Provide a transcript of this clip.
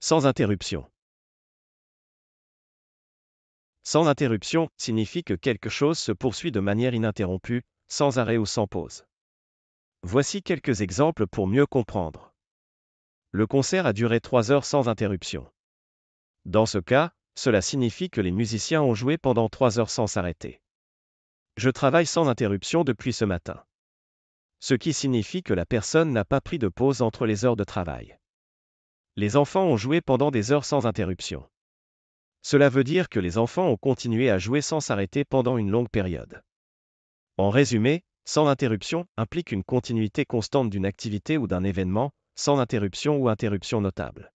Sans interruption. Sans interruption signifie que quelque chose se poursuit de manière ininterrompue, sans arrêt ou sans pause. Voici quelques exemples pour mieux comprendre. Le concert a duré trois heures sans interruption. Dans ce cas, cela signifie que les musiciens ont joué pendant trois heures sans s'arrêter. Je travaille sans interruption depuis ce matin. Ce qui signifie que la personne n'a pas pris de pause entre les heures de travail. Les enfants ont joué pendant des heures sans interruption. Cela veut dire que les enfants ont continué à jouer sans s'arrêter pendant une longue période. En résumé, sans interruption implique une continuité constante d'une activité ou d'un événement, sans interruption ou interruption notable.